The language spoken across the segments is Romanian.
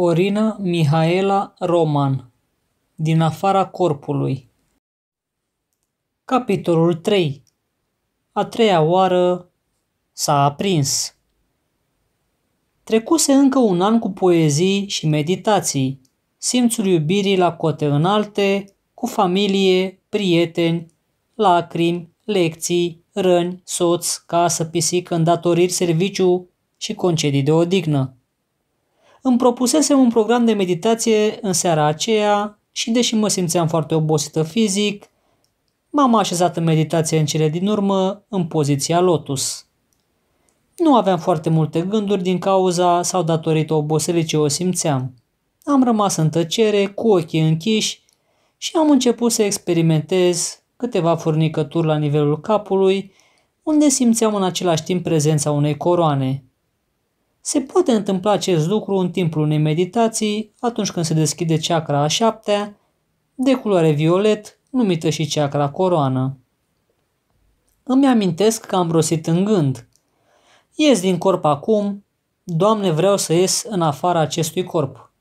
Corina Mihaela Roman Din afara corpului Capitolul 3 A treia oară s-a aprins. Trecuse încă un an cu poezii și meditații, simțul iubirii la cote înalte, cu familie, prieteni, lacrimi, lecții, răni, soț, casă, pisică, îndatoriri, serviciu și concedii de odihnă. Îmi propusesem un program de meditație în seara aceea și deși mă simțeam foarte obosită fizic, m-am așezat în meditație în cele din urmă, în poziția lotus. Nu aveam foarte multe gânduri din cauza sau datorită oboselii ce o simțeam. Am rămas în tăcere, cu ochii închiși și am început să experimentez câteva furnicături la nivelul capului, unde simțeam în același timp prezența unei coroane. Se poate întâmpla acest lucru în timpul unei meditații, atunci când se deschide chakra a șaptea, de culoare violet, numită și chakra coroană. Îmi amintesc că am brosit în gând. Ies din corp acum, Doamne vreau să ies în afara acestui corp.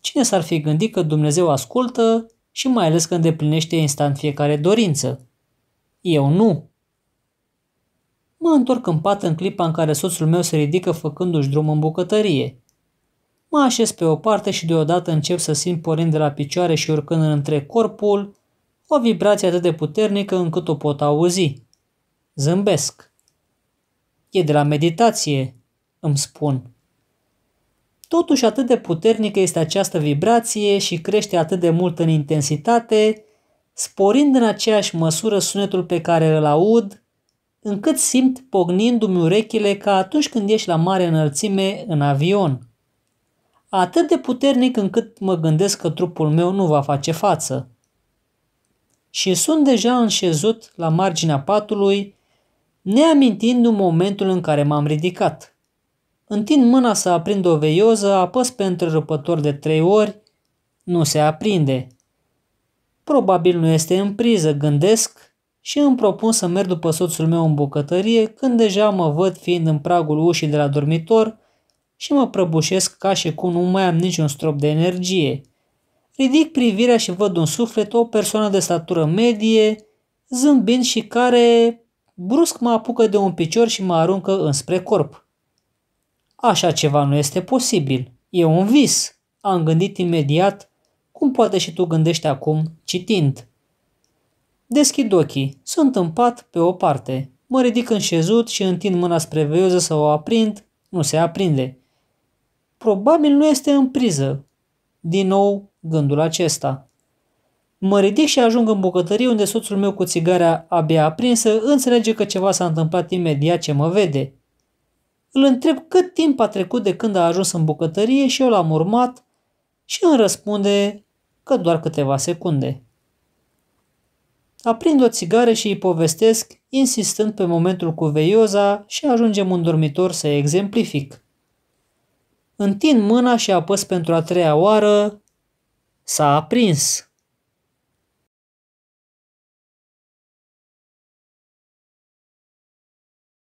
Cine s-ar fi gândit că Dumnezeu ascultă și mai ales că îndeplinește instant fiecare dorință? Eu nu. Mă întorc în pat în clipa în care soțul meu se ridică făcându-și drum în bucătărie. Mă așez pe o parte și deodată încep să simt porind de la picioare și urcând în între corpul o vibrație atât de puternică încât o pot auzi. Zâmbesc. E de la meditație, îmi spun. Totuși atât de puternică este această vibrație și crește atât de mult în intensitate, sporind în aceeași măsură sunetul pe care îl aud încât simt pognindu-mi urechile ca atunci când ești la mare înălțime în avion. Atât de puternic încât mă gândesc că trupul meu nu va face față. Și sunt deja înșezut la marginea patului, neamintindu momentul în care m-am ridicat. Întind mâna să aprind o veioză, apăs pe întrerupător de trei ori, nu se aprinde. Probabil nu este în priză, gândesc, și îmi propun să merg după soțul meu în bucătărie când deja mă văd fiind în pragul ușii de la dormitor și mă prăbușesc ca și cum nu mai am niciun strop de energie. Ridic privirea și văd un suflet o persoană de statură medie, zâmbind și care brusc mă apucă de un picior și mă aruncă înspre corp. Așa ceva nu este posibil. E un vis, am gândit imediat, cum poate și tu gândești acum citind. Deschid ochii, sunt în pat pe o parte. Mă ridic în șezut și întind mâna spre veioză să o aprind, nu se aprinde. Probabil nu este în priză. Din nou, gândul acesta. Mă ridic și ajung în bucătărie unde soțul meu cu țigarea abia aprinsă înțelege că ceva s-a întâmplat imediat ce mă vede. Îl întreb cât timp a trecut de când a ajuns în bucătărie și eu l-am urmat și îmi răspunde că doar câteva secunde. Aprind o țigară și îi povestesc, insistând pe momentul cu veioza și ajungem în dormitor să exemplific. Întind mâna și apăs pentru a treia oară. S-a aprins.